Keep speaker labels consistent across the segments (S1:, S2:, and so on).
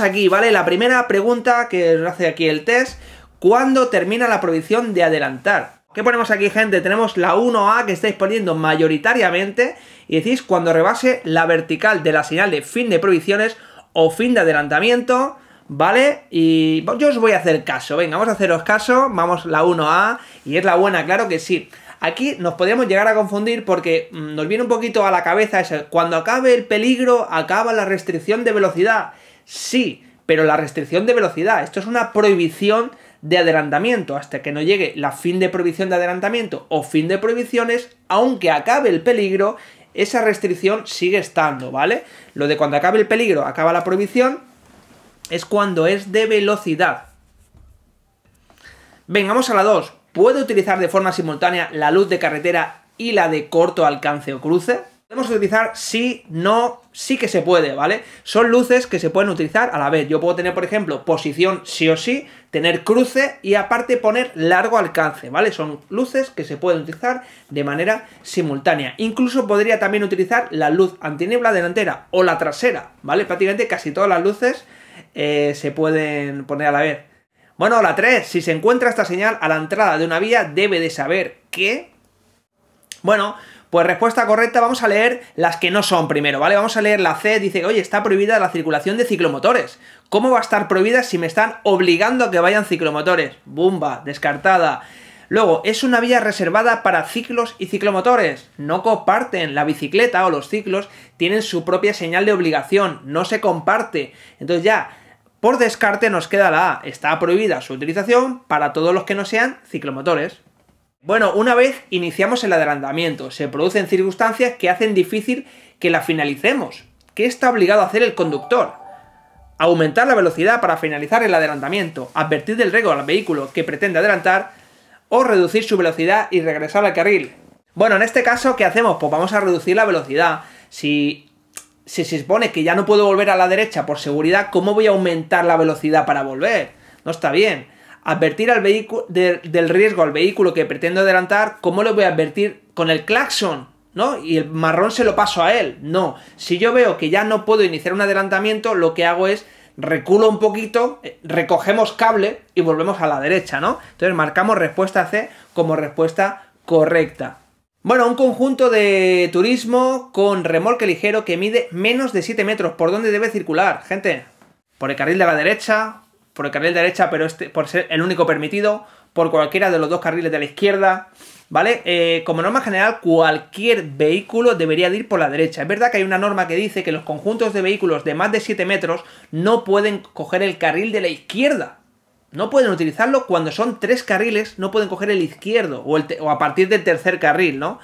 S1: aquí, ¿vale? La primera pregunta que hace aquí el test, ¿cuándo termina la prohibición de adelantar? ¿Qué ponemos aquí, gente? Tenemos la 1A que estáis poniendo mayoritariamente y decís cuando rebase la vertical de la señal de fin de prohibiciones o fin de adelantamiento, ¿vale? Y yo os voy a hacer caso, venga, vamos a haceros caso, vamos la 1A y es la buena, claro que sí. Aquí nos podríamos llegar a confundir porque mm, nos viene un poquito a la cabeza cuando acabe el peligro, acaba la restricción de velocidad. Sí, pero la restricción de velocidad, esto es una prohibición de adelantamiento, hasta que no llegue la fin de prohibición de adelantamiento o fin de prohibiciones, aunque acabe el peligro, esa restricción sigue estando, ¿vale? Lo de cuando acabe el peligro, acaba la prohibición, es cuando es de velocidad. Vengamos a la 2. ¿Puedo utilizar de forma simultánea la luz de carretera y la de corto alcance o cruce? Podemos utilizar sí, no, sí que se puede, ¿vale? Son luces que se pueden utilizar a la vez. Yo puedo tener, por ejemplo, posición sí o sí, tener cruce y aparte poner largo alcance, ¿vale? Son luces que se pueden utilizar de manera simultánea. Incluso podría también utilizar la luz antiniebla delantera o la trasera, ¿vale? Prácticamente casi todas las luces eh, se pueden poner a la vez. Bueno, la 3. Si se encuentra esta señal a la entrada de una vía, debe de saber que... Bueno, pues respuesta correcta, vamos a leer las que no son primero, ¿vale? Vamos a leer la C, dice, oye, está prohibida la circulación de ciclomotores. ¿Cómo va a estar prohibida si me están obligando a que vayan ciclomotores? Bumba, descartada. Luego, es una vía reservada para ciclos y ciclomotores. No comparten. La bicicleta o los ciclos tienen su propia señal de obligación. No se comparte. Entonces ya, por descarte nos queda la A. Está prohibida su utilización para todos los que no sean ciclomotores. Bueno, una vez iniciamos el adelantamiento, se producen circunstancias que hacen difícil que la finalicemos. ¿Qué está obligado a hacer el conductor? Aumentar la velocidad para finalizar el adelantamiento, advertir del riesgo al vehículo que pretende adelantar o reducir su velocidad y regresar al carril. Bueno, en este caso, ¿qué hacemos? Pues vamos a reducir la velocidad. Si, si se supone que ya no puedo volver a la derecha por seguridad, ¿cómo voy a aumentar la velocidad para volver? No está bien advertir al vehículo del riesgo al vehículo que pretendo adelantar, ¿cómo le voy a advertir con el claxon? ¿No? Y el marrón se lo paso a él. No, si yo veo que ya no puedo iniciar un adelantamiento, lo que hago es reculo un poquito, eh, recogemos cable y volvemos a la derecha, ¿no? Entonces marcamos respuesta C como respuesta correcta. Bueno, un conjunto de turismo con remolque ligero que mide menos de 7 metros. ¿Por dónde debe circular, gente? ¿Por el carril de la derecha? por el carril derecha, pero este, por ser el único permitido, por cualquiera de los dos carriles de la izquierda, ¿vale? Eh, como norma general, cualquier vehículo debería ir por la derecha. Es verdad que hay una norma que dice que los conjuntos de vehículos de más de 7 metros no pueden coger el carril de la izquierda. No pueden utilizarlo cuando son tres carriles, no pueden coger el izquierdo o, el o a partir del tercer carril, ¿no?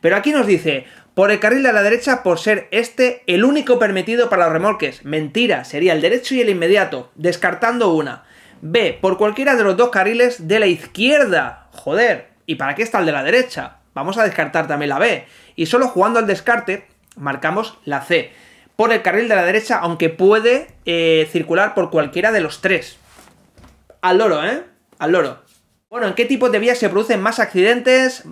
S1: Pero aquí nos dice, por el carril de la derecha por ser este el único permitido para los remolques. Mentira, sería el derecho y el inmediato, descartando una. B, por cualquiera de los dos carriles de la izquierda. Joder, ¿y para qué está el de la derecha? Vamos a descartar también la B. Y solo jugando al descarte, marcamos la C. Por el carril de la derecha, aunque puede eh, circular por cualquiera de los tres. Al loro, ¿eh? Al loro. Bueno, ¿en qué tipo de vías se producen más accidentes?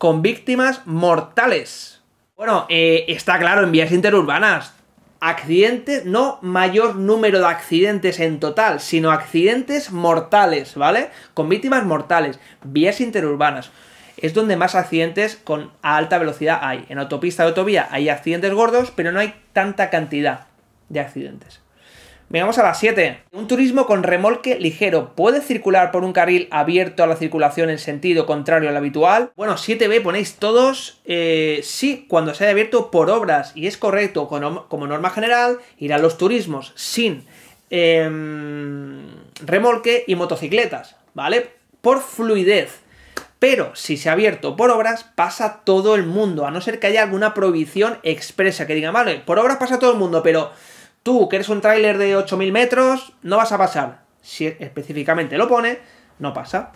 S1: con víctimas mortales. Bueno, eh, está claro, en vías interurbanas. Accidentes, no mayor número de accidentes en total, sino accidentes mortales, ¿vale? Con víctimas mortales, vías interurbanas. Es donde más accidentes con alta velocidad hay. En autopista y autovía hay accidentes gordos, pero no hay tanta cantidad de accidentes vamos a las 7. Un turismo con remolque ligero. ¿Puede circular por un carril abierto a la circulación en sentido contrario al habitual? Bueno, 7b ponéis todos eh, sí cuando se haya abierto por obras. Y es correcto, como norma general, irán los turismos sin em, remolque y motocicletas, ¿vale? Por fluidez. Pero si se ha abierto por obras, pasa todo el mundo, a no ser que haya alguna prohibición expresa que diga, vale, por obras pasa todo el mundo, pero tú, que eres un tráiler de 8.000 metros, no vas a pasar. Si específicamente lo pone, no pasa.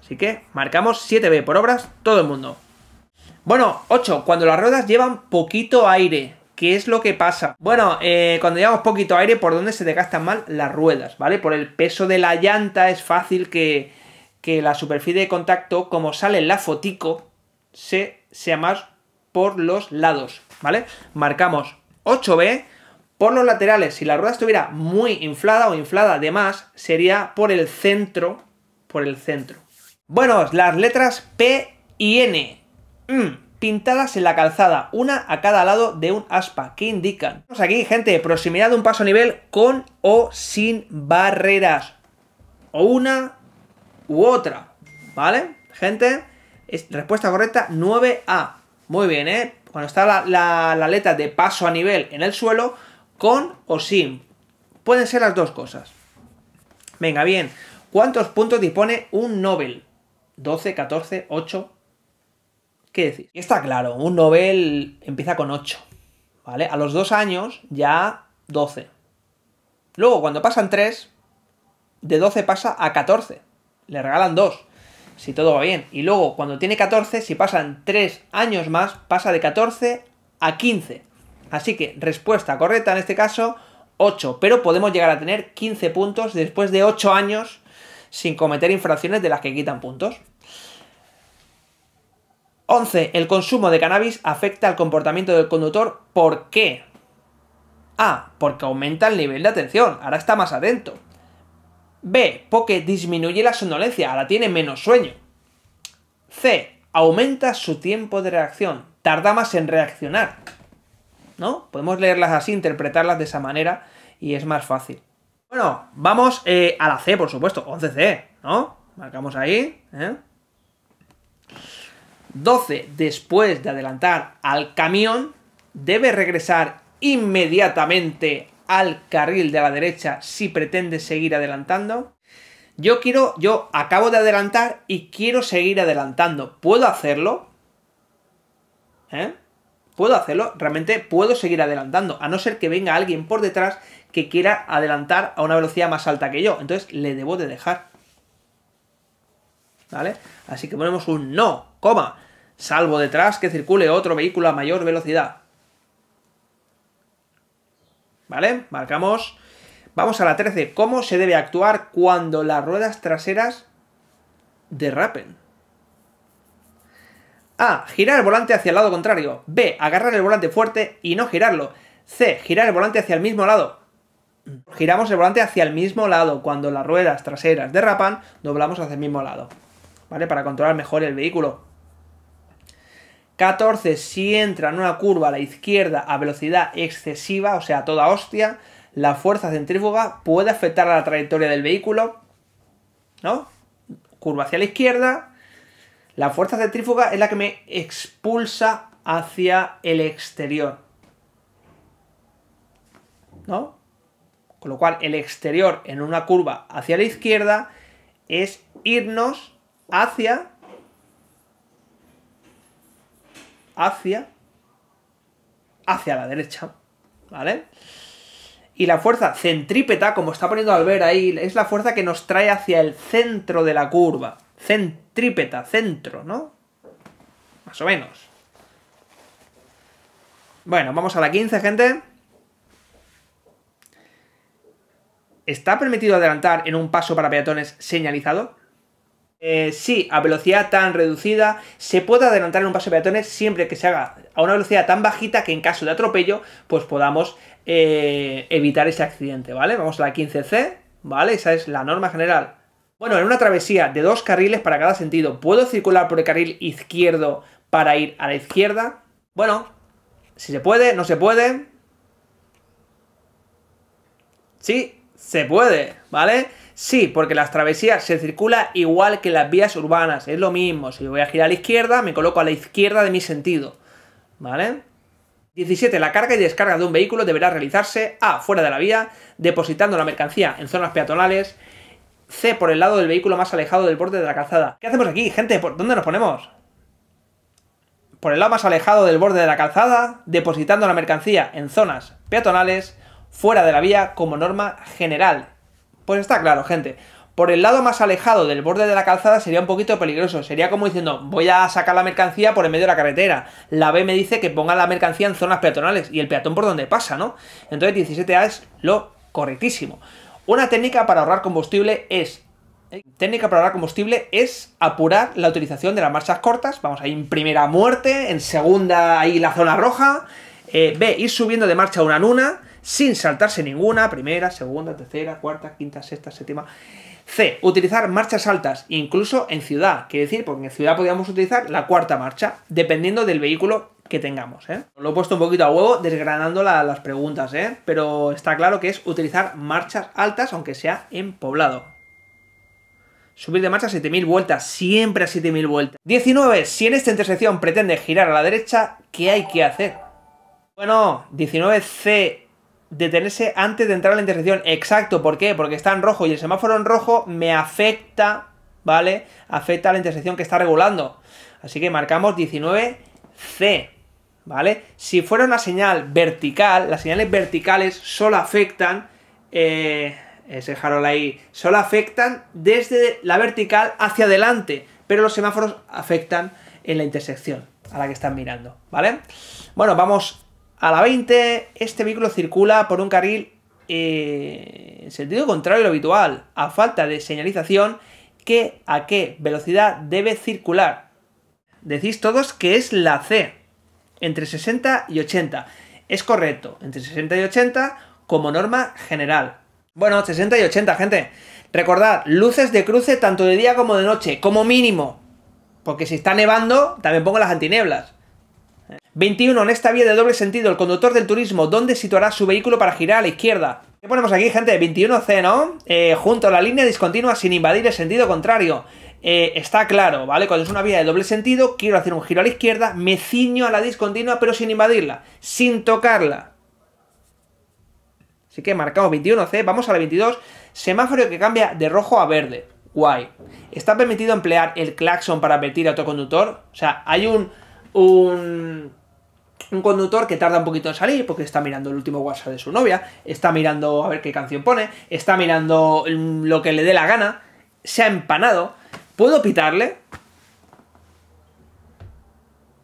S1: Así que marcamos 7B por obras todo el mundo. Bueno, 8. Cuando las ruedas llevan poquito aire. ¿Qué es lo que pasa? Bueno, eh, cuando llevamos poquito aire, ¿por dónde se desgastan mal las ruedas? ¿Vale? Por el peso de la llanta es fácil que, la superficie de contacto, como sale en la fotico, se, sea más por los lados. ¿Vale? Marcamos 8B por los laterales, si la rueda estuviera muy inflada o inflada de más, sería por el centro, por el centro. Bueno, las letras P y N. Mm, pintadas en la calzada, una a cada lado de un aspa, ¿Qué indican. Vamos aquí, gente, proximidad de un paso a nivel con o sin barreras. O una u otra, ¿vale? Gente, respuesta correcta 9A. Muy bien, ¿eh? Cuando está la, la letra de paso a nivel en el suelo, con o sin. Pueden ser las dos cosas. Venga, bien. ¿Cuántos puntos dispone un Nobel? 12, 14, 8. ¿Qué decís? Está claro, un Nobel empieza con 8. ¿Vale? A los dos años ya 12. Luego, cuando pasan 3, de 12 pasa a 14. Le regalan 2, si todo va bien. Y luego, cuando tiene 14, si pasan 3 años más, pasa de 14 a 15. Así que respuesta correcta en este caso, 8, pero podemos llegar a tener 15 puntos después de 8 años sin cometer infracciones de las que quitan puntos. 11. El consumo de cannabis afecta al comportamiento del conductor. ¿Por qué? A. Porque aumenta el nivel de atención. Ahora está más atento. B. Porque disminuye la somnolencia. Ahora tiene menos sueño. C. Aumenta su tiempo de reacción. Tarda más en reaccionar. ¿no? Podemos leerlas así, interpretarlas de esa manera y es más fácil. Bueno, vamos eh, a la C, por supuesto, 11C, ¿no? Marcamos ahí, ¿eh? 12. Después de adelantar al camión, debe regresar inmediatamente al carril de la derecha si pretende seguir adelantando. Yo quiero, yo acabo de adelantar y quiero seguir adelantando. ¿Puedo hacerlo? ¿Eh? puedo hacerlo, realmente puedo seguir adelantando, a no ser que venga alguien por detrás que quiera adelantar a una velocidad más alta que yo. Entonces le debo de dejar. ¿Vale? Así que ponemos un no, coma, salvo detrás que circule otro vehículo a mayor velocidad. ¿Vale? Marcamos. Vamos a la 13. ¿Cómo se debe actuar cuando las ruedas traseras derrapen? A. Girar el volante hacia el lado contrario. B. Agarrar el volante fuerte y no girarlo. C. Girar el volante hacia el mismo lado. Giramos el volante hacia el mismo lado. Cuando las ruedas traseras derrapan, doblamos hacia el mismo lado. ¿Vale? Para controlar mejor el vehículo. 14. Si entra en una curva a la izquierda a velocidad excesiva, o sea, toda hostia, la fuerza centrífuga puede afectar a la trayectoria del vehículo. ¿No? Curva hacia la izquierda, la fuerza centrífuga es la que me expulsa hacia el exterior. ¿No? Con lo cual, el exterior en una curva hacia la izquierda es irnos hacia... hacia... hacia la derecha. ¿Vale? Y la fuerza centrípeta, como está poniendo Albert ahí, es la fuerza que nos trae hacia el centro de la curva centrípeta, centro, ¿no? Más o menos. Bueno, vamos a la 15, gente. ¿Está permitido adelantar en un paso para peatones señalizado? Eh, sí, a velocidad tan reducida se puede adelantar en un paso de peatones siempre que se haga a una velocidad tan bajita que en caso de atropello pues podamos eh, evitar ese accidente, ¿vale? Vamos a la 15C, ¿vale? Esa es la norma general bueno, en una travesía de dos carriles para cada sentido, ¿puedo circular por el carril izquierdo para ir a la izquierda? Bueno, si se puede, no se puede. Sí, se puede, ¿vale? Sí, porque las travesías se circula igual que las vías urbanas, es lo mismo. Si voy a girar a la izquierda, me coloco a la izquierda de mi sentido, ¿vale? 17. La carga y descarga de un vehículo deberá realizarse A. fuera de la vía, depositando la mercancía en zonas peatonales C por el lado del vehículo más alejado del borde de la calzada. ¿Qué hacemos aquí, gente? ¿Por dónde nos ponemos? Por el lado más alejado del borde de la calzada, depositando la mercancía en zonas peatonales, fuera de la vía como norma general. Pues está claro, gente. Por el lado más alejado del borde de la calzada sería un poquito peligroso. Sería como diciendo, voy a sacar la mercancía por en medio de la carretera. La B me dice que ponga la mercancía en zonas peatonales. Y el peatón por donde pasa, ¿no? Entonces 17A es lo correctísimo. Una técnica para ahorrar combustible es... Eh, técnica para ahorrar combustible es apurar la utilización de las marchas cortas. Vamos ahí en primera muerte, en segunda ahí la zona roja. Eh, B, ir subiendo de marcha una en una, sin saltarse ninguna. Primera, segunda, tercera, cuarta, quinta, sexta, séptima. C. Utilizar marchas altas, incluso en ciudad. Quiere decir, porque en ciudad podíamos utilizar la cuarta marcha, dependiendo del vehículo que tengamos, ¿eh? Lo he puesto un poquito a huevo desgranando las preguntas, ¿eh? Pero está claro que es utilizar marchas altas, aunque sea en poblado. Subir de marcha a 7000 vueltas, siempre a 7000 vueltas. 19. Si en esta intersección pretende girar a la derecha, ¿qué hay que hacer? Bueno, 19C. Detenerse antes de entrar a la intersección. Exacto, ¿por qué? Porque está en rojo y el semáforo en rojo me afecta, ¿vale? Afecta a la intersección que está regulando. Así que marcamos 19C. ¿vale? Si fuera una señal vertical, las señales verticales solo afectan, eh, solo afectan desde la vertical hacia adelante, pero los semáforos afectan en la intersección a la que están mirando, ¿vale? Bueno, vamos a la 20, este vehículo circula por un carril eh, en sentido contrario a lo habitual, a falta de señalización, ¿qué a qué velocidad debe circular. Decís todos que es la C, entre 60 y 80. Es correcto, entre 60 y 80 como norma general. Bueno, 60 y 80, gente. Recordad, luces de cruce tanto de día como de noche, como mínimo. Porque si está nevando, también pongo las antinieblas. 21. En esta vía de doble sentido, el conductor del turismo, ¿dónde situará su vehículo para girar a la izquierda? ¿Qué ponemos aquí, gente? 21C, ¿no? Eh, junto a la línea discontinua sin invadir el sentido contrario. Eh, está claro, ¿vale? Cuando es una vía de doble sentido, quiero hacer un giro a la izquierda, me ciño a la discontinua, pero sin invadirla, sin tocarla. Así que marcamos 21C, vamos a la 22, semáforo que cambia de rojo a verde. Guay. ¿Está permitido emplear el claxon para advertir a otro conductor? O sea, hay un un conductor que tarda un poquito en salir porque está mirando el último WhatsApp de su novia, está mirando a ver qué canción pone, está mirando lo que le dé la gana, se ha empanado ¿Puedo pitarle?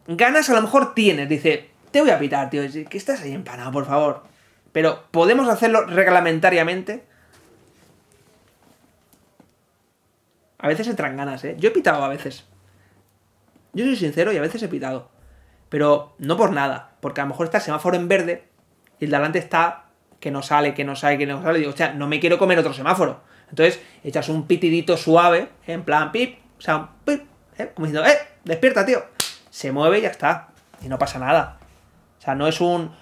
S1: Ganas a lo mejor tienes, dice, te voy a pitar, tío, que estás ahí empanado, por favor. Pero, ¿podemos hacerlo reglamentariamente? A veces entran ganas, ¿eh? Yo he pitado a veces. Yo soy sincero y a veces he pitado. Pero no por nada, porque a lo mejor está el semáforo en verde y el de adelante está que no sale, que no sale, que no sale. digo, o sea, no me quiero comer otro semáforo. Entonces echas un pitidito suave, en plan pip, o sea, pip, ¿eh? como diciendo, ¡eh! ¡Despierta, tío! Se mueve y ya está. Y no pasa nada. O sea, no es un,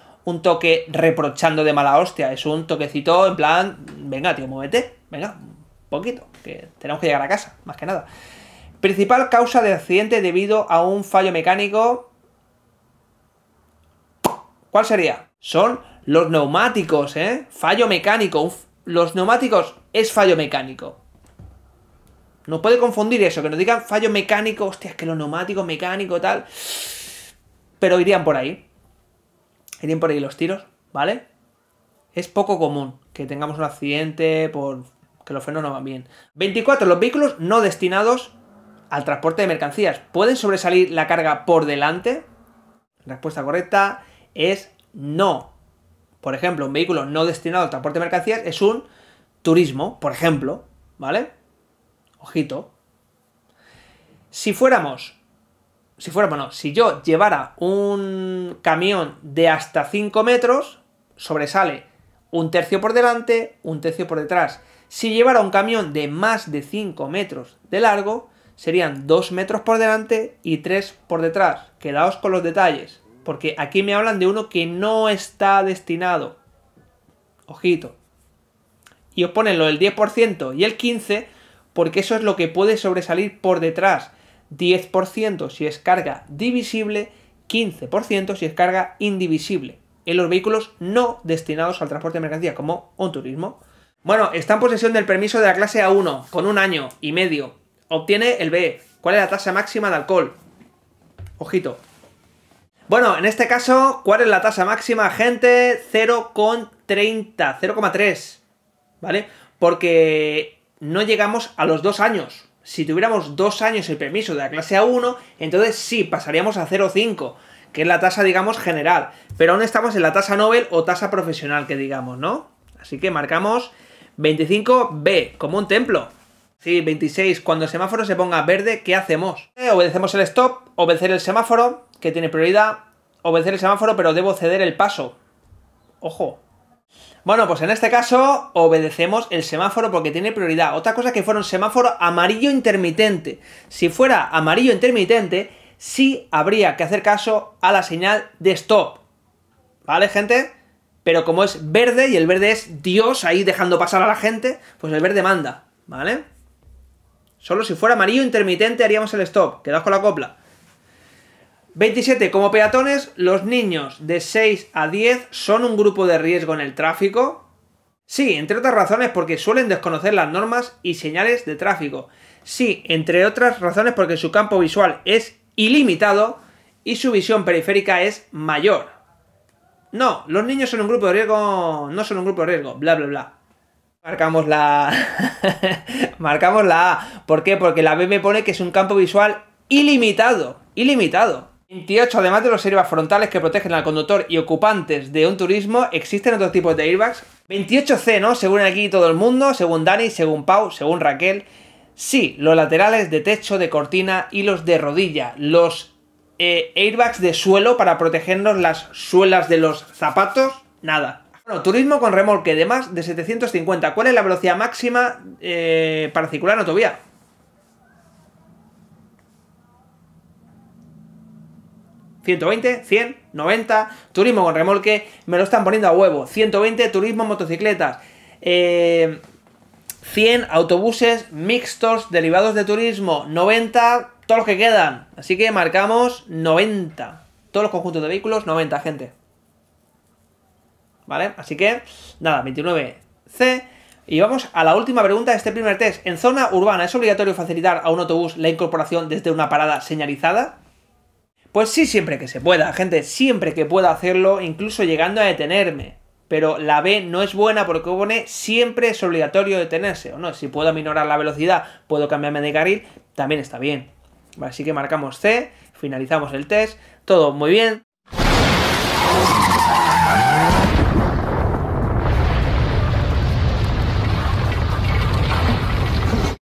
S1: toque reprochando de mala hostia, es un toquecito en plan, venga, tío, muévete, venga, un poquito, que tenemos que llegar a casa, más que nada. Principal causa de accidente debido a un fallo mecánico. ¿Cuál sería? Son los neumáticos, ¿eh? Fallo mecánico. Los neumáticos es fallo mecánico. No puede confundir eso, que nos digan fallo mecánico, hostia, es que lo neumático, mecánico, tal. Pero irían por ahí. Irían por ahí los tiros, ¿vale? Es poco común que tengamos un accidente por que los frenos no van bien. 24. Los vehículos no destinados al transporte de mercancías. ¿Pueden sobresalir la carga por delante? La respuesta correcta es no. Por ejemplo, un vehículo no destinado al transporte de mercancías es un turismo, por ejemplo, ¿vale? Ojito. Si fuéramos, si fuéramos, no, si yo llevara un camión de hasta 5 metros, sobresale un tercio por delante, un tercio por detrás. Si llevara un camión de más de 5 metros de largo, serían 2 metros por delante y 3 por detrás. Quedaos con los detalles, porque aquí me hablan de uno que no está destinado. Ojito y os ponen lo del 10% y el 15%, porque eso es lo que puede sobresalir por detrás. 10% si es carga divisible, 15% si es carga indivisible, en los vehículos no destinados al transporte de mercancía, como un turismo. Bueno, está en posesión del permiso de la clase A1, con un año y medio. Obtiene el B. E. ¿Cuál es la tasa máxima de alcohol? Ojito. Bueno, en este caso, ¿cuál es la tasa máxima, gente? 0,30, 0,3. ¿vale? Porque no llegamos a los dos años. Si tuviéramos dos años el permiso de la clase A1, entonces sí, pasaríamos a 0,5, que es la tasa, digamos, general. Pero aún estamos en la tasa Nobel o tasa profesional, que digamos, ¿no? Así que marcamos 25B, como un templo. Sí, 26. Cuando el semáforo se ponga verde, ¿qué hacemos? Eh, obedecemos el stop, obedecer el semáforo, que tiene prioridad, obedecer el semáforo, pero debo ceder el paso. Ojo, bueno, pues en este caso obedecemos el semáforo porque tiene prioridad. Otra cosa que fuera un semáforo amarillo intermitente. Si fuera amarillo intermitente, sí habría que hacer caso a la señal de stop. ¿Vale, gente? Pero como es verde y el verde es Dios ahí dejando pasar a la gente, pues el verde manda, ¿vale? Solo si fuera amarillo intermitente haríamos el stop. Quedaos con la copla. 27. Como peatones, los niños de 6 a 10 son un grupo de riesgo en el tráfico. Sí, entre otras razones porque suelen desconocer las normas y señales de tráfico. Sí, entre otras razones porque su campo visual es ilimitado y su visión periférica es mayor. No, los niños son un grupo de riesgo, no son un grupo de riesgo, bla, bla, bla. Marcamos la... Marcamos la A. ¿Por qué? Porque la B me pone que es un campo visual ilimitado. Ilimitado. 28, además de los airbags frontales que protegen al conductor y ocupantes de un turismo, existen otros tipos de airbags. 28C, ¿no? Según aquí todo el mundo, según Dani, según Pau, según Raquel. Sí, los laterales de techo, de cortina y los de rodilla. Los eh, airbags de suelo para protegernos las suelas de los zapatos. Nada. Bueno, turismo con remolque de más de 750. ¿Cuál es la velocidad máxima eh, para circular en autovía? 120, 100, 90, turismo con remolque, me lo están poniendo a huevo. 120, turismo motocicletas. 100 eh, autobuses mixtos derivados de turismo. 90, todos los que quedan. Así que marcamos 90. Todos los conjuntos de vehículos, 90, gente. ¿Vale? Así que, nada, 29C. Y vamos a la última pregunta de este primer test. En zona urbana, ¿es obligatorio facilitar a un autobús la incorporación desde una parada señalizada? Pues sí, siempre que se pueda, gente, siempre que pueda hacerlo, incluso llegando a detenerme. Pero la B no es buena porque pone siempre es obligatorio detenerse, ¿o no? Si puedo aminorar la velocidad, puedo cambiarme de carril, también está bien. Así que marcamos C, finalizamos el test, todo muy bien.